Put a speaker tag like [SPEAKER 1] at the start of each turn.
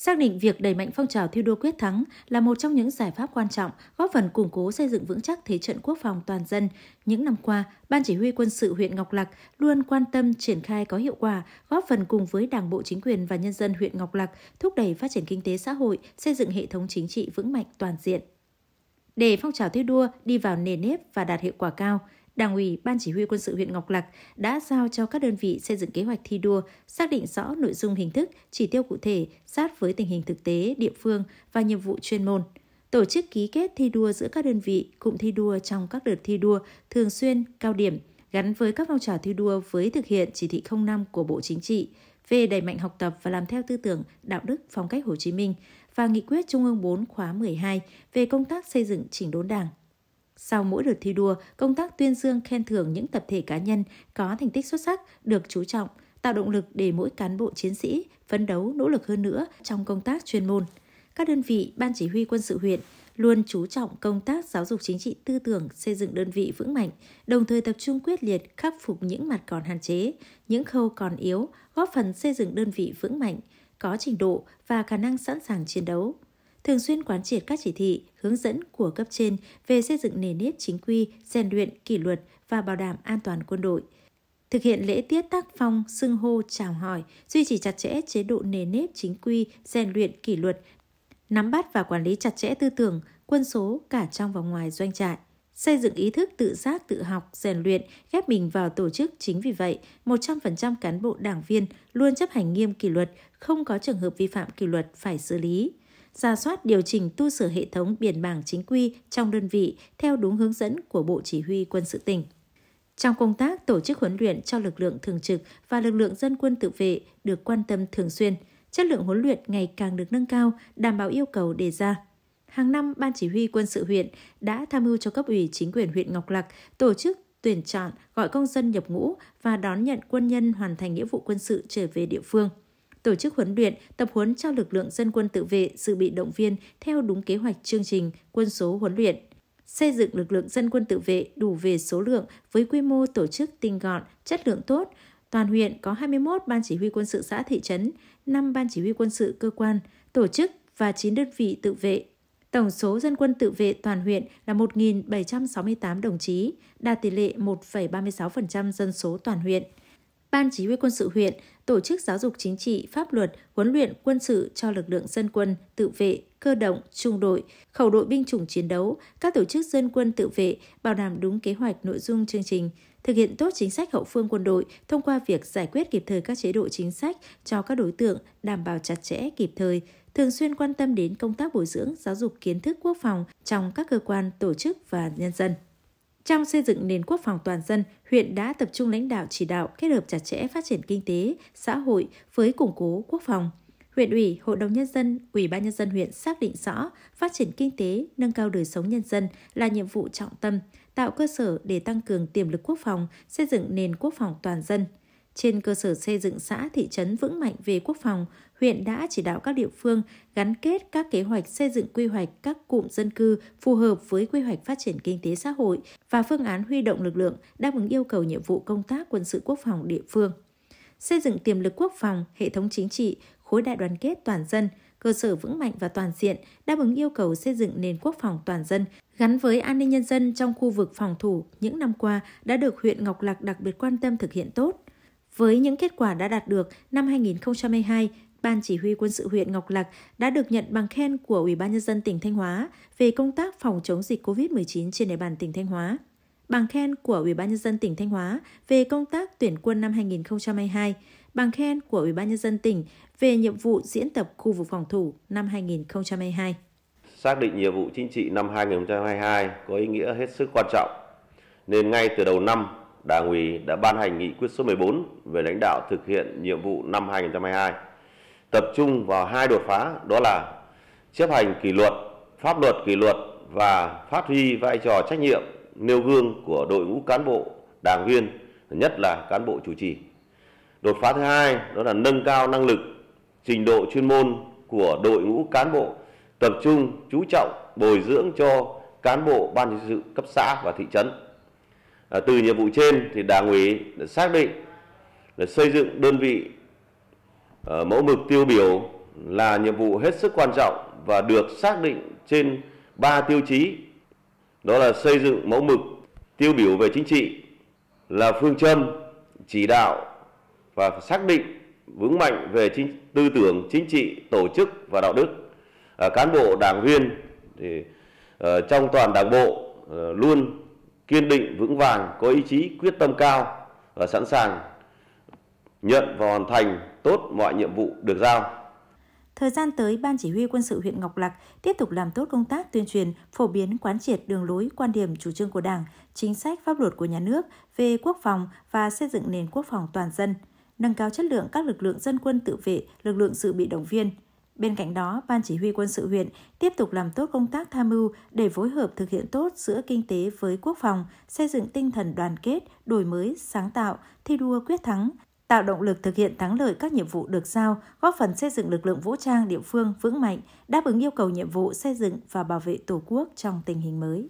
[SPEAKER 1] Xác định việc đẩy mạnh phong trào thi đua quyết thắng là một trong những giải pháp quan trọng góp phần củng cố xây dựng vững chắc thế trận quốc phòng toàn dân. Những năm qua, Ban Chỉ huy quân sự huyện Ngọc Lặc luôn quan tâm triển khai có hiệu quả, góp phần cùng với Đảng bộ chính quyền và nhân dân huyện Ngọc Lặc thúc đẩy phát triển kinh tế xã hội, xây dựng hệ thống chính trị vững mạnh toàn diện. Để phong trào thi đua đi vào nền nếp và đạt hiệu quả cao – Đảng ủy, Ban Chỉ huy Quân sự huyện Ngọc Lặc đã giao cho các đơn vị xây dựng kế hoạch thi đua, xác định rõ nội dung hình thức, chỉ tiêu cụ thể, sát với tình hình thực tế, địa phương và nhiệm vụ chuyên môn. Tổ chức ký kết thi đua giữa các đơn vị, cụm thi đua trong các đợt thi đua thường xuyên, cao điểm, gắn với các phong trào thi đua với thực hiện chỉ thị 05 của Bộ Chính trị về đẩy mạnh học tập và làm theo tư tưởng, đạo đức, phong cách Hồ Chí Minh và Nghị quyết Trung ương 4 khóa 12 về công tác xây dựng chỉnh đốn Đảng, sau mỗi đợt thi đua, công tác tuyên dương khen thưởng những tập thể cá nhân có thành tích xuất sắc được chú trọng, tạo động lực để mỗi cán bộ chiến sĩ phấn đấu nỗ lực hơn nữa trong công tác chuyên môn. Các đơn vị, ban chỉ huy quân sự huyện luôn chú trọng công tác giáo dục chính trị tư tưởng, xây dựng đơn vị vững mạnh, đồng thời tập trung quyết liệt khắc phục những mặt còn hạn chế, những khâu còn yếu, góp phần xây dựng đơn vị vững mạnh, có trình độ và khả năng sẵn sàng chiến đấu thường xuyên quán triệt các chỉ thị, hướng dẫn của cấp trên về xây dựng nền nếp chính quy, rèn luyện, kỷ luật và bảo đảm an toàn quân đội. Thực hiện lễ tiết tác phong, xưng hô, chào hỏi, duy trì chặt chẽ chế độ nền nếp chính quy, rèn luyện, kỷ luật, nắm bắt và quản lý chặt chẽ tư tưởng, quân số cả trong và ngoài doanh trại xây dựng ý thức tự giác tự học, rèn luyện, ghép mình vào tổ chức. Chính vì vậy, 100% cán bộ đảng viên luôn chấp hành nghiêm kỷ luật, không có trường hợp vi phạm kỷ luật phải xử lý ra soát điều chỉnh tu sửa hệ thống biển bảng chính quy trong đơn vị theo đúng hướng dẫn của Bộ Chỉ huy Quân sự tỉnh. Trong công tác tổ chức huấn luyện cho lực lượng thường trực và lực lượng dân quân tự vệ được quan tâm thường xuyên, chất lượng huấn luyện ngày càng được nâng cao, đảm bảo yêu cầu đề ra. Hàng năm, Ban Chỉ huy Quân sự huyện đã tham mưu cho cấp ủy chính quyền huyện Ngọc Lặc tổ chức tuyển chọn, gọi công dân nhập ngũ và đón nhận quân nhân hoàn thành nghĩa vụ quân sự trở về địa phương – tổ chức huấn luyện, tập huấn cho lực lượng dân quân tự vệ dự bị động viên theo đúng kế hoạch chương trình quân số huấn luyện xây dựng lực lượng dân quân tự vệ đủ về số lượng với quy mô tổ chức tinh gọn, chất lượng tốt. Toàn huyện có 21 ban chỉ huy quân sự xã thị trấn, 5 ban chỉ huy quân sự cơ quan, tổ chức và 9 đơn vị tự vệ. Tổng số dân quân tự vệ toàn huyện là 1.768 đồng chí, đạt tỷ lệ 1,36% dân số toàn huyện. Ban Chỉ huy quân sự huyện tổ chức giáo dục chính trị, pháp luật, huấn luyện quân sự cho lực lượng dân quân, tự vệ, cơ động, trung đội, khẩu đội binh chủng chiến đấu, các tổ chức dân quân tự vệ, bảo đảm đúng kế hoạch nội dung chương trình, thực hiện tốt chính sách hậu phương quân đội thông qua việc giải quyết kịp thời các chế độ chính sách cho các đối tượng, đảm bảo chặt chẽ kịp thời, thường xuyên quan tâm đến công tác bồi dưỡng, giáo dục kiến thức quốc phòng trong các cơ quan, tổ chức và nhân dân. Trong xây dựng nền quốc phòng toàn dân, huyện đã tập trung lãnh đạo chỉ đạo kết hợp chặt chẽ phát triển kinh tế, xã hội với củng cố quốc phòng. Huyện ủy, Hội đồng Nhân dân, Ủy ban Nhân dân huyện xác định rõ phát triển kinh tế, nâng cao đời sống nhân dân là nhiệm vụ trọng tâm, tạo cơ sở để tăng cường tiềm lực quốc phòng, xây dựng nền quốc phòng toàn dân. Trên cơ sở xây dựng xã thị trấn vững mạnh về quốc phòng, huyện đã chỉ đạo các địa phương gắn kết các kế hoạch xây dựng quy hoạch các cụm dân cư phù hợp với quy hoạch phát triển kinh tế xã hội và phương án huy động lực lượng đáp ứng yêu cầu nhiệm vụ công tác quân sự quốc phòng địa phương. Xây dựng tiềm lực quốc phòng, hệ thống chính trị, khối đại đoàn kết toàn dân, cơ sở vững mạnh và toàn diện, đáp ứng yêu cầu xây dựng nền quốc phòng toàn dân, gắn với an ninh nhân dân trong khu vực phòng thủ những năm qua đã được huyện Ngọc Lặc đặc biệt quan tâm thực hiện tốt. Với những kết quả đã đạt được, năm 2022, Ban chỉ huy quân sự huyện Ngọc Lặc đã được nhận bằng khen của Ủy ban nhân dân tỉnh Thanh Hóa về công tác phòng chống dịch COVID-19 trên địa bàn tỉnh Thanh Hóa. Bằng khen của Ủy ban nhân dân tỉnh Thanh Hóa về công tác tuyển quân năm 2022, bằng khen của Ủy ban nhân dân tỉnh về nhiệm vụ diễn tập khu vực phòng thủ năm 2022.
[SPEAKER 2] Xác định nhiệm vụ chính trị năm 2022 có ý nghĩa hết sức quan trọng nên ngay từ đầu năm Đảng ủy đã ban hành nghị quyết số 14 về lãnh đạo thực hiện nhiệm vụ năm 2022 tập trung vào hai đột phá đó là chấp hành kỷ luật, pháp luật kỷ luật và phát huy vai trò trách nhiệm nêu gương của đội ngũ cán bộ đảng viên, nhất là cán bộ chủ trì. Đột phá thứ hai đó là nâng cao năng lực, trình độ chuyên môn của đội ngũ cán bộ, tập trung chú trọng bồi dưỡng cho cán bộ ban nhân sự cấp xã và thị trấn. À, từ nhiệm vụ trên thì Đảng ủy đã xác định là xây dựng đơn vị Ờ, mẫu mực tiêu biểu là nhiệm vụ hết sức quan trọng và được xác định trên 3 tiêu chí. Đó là xây dựng mẫu mực tiêu biểu về chính trị là phương châm, chỉ đạo và xác định vững mạnh về chính, tư tưởng chính trị, tổ chức và đạo đức. À, cán bộ đảng viên thì uh, trong toàn đảng bộ uh, luôn kiên định vững vàng, có ý chí quyết tâm cao và sẵn sàng nhận và hoàn thành tốt mọi nhiệm vụ được giao.
[SPEAKER 1] Thời gian tới, Ban Chỉ huy Quân sự huyện Ngọc Lặc tiếp tục làm tốt công tác tuyên truyền, phổ biến quán triệt đường lối, quan điểm chủ trương của Đảng, chính sách pháp luật của nhà nước về quốc phòng và xây dựng nền quốc phòng toàn dân, nâng cao chất lượng các lực lượng dân quân tự vệ, lực lượng dự bị động viên. Bên cạnh đó, Ban Chỉ huy Quân sự huyện tiếp tục làm tốt công tác tham mưu để phối hợp thực hiện tốt giữa kinh tế với quốc phòng, xây dựng tinh thần đoàn kết, đổi mới, sáng tạo, thi đua quyết thắng, tạo động lực thực hiện thắng lợi các nhiệm vụ được giao, góp phần xây dựng lực lượng vũ trang địa phương vững mạnh, đáp ứng yêu cầu nhiệm vụ xây dựng và bảo vệ Tổ quốc trong tình hình mới.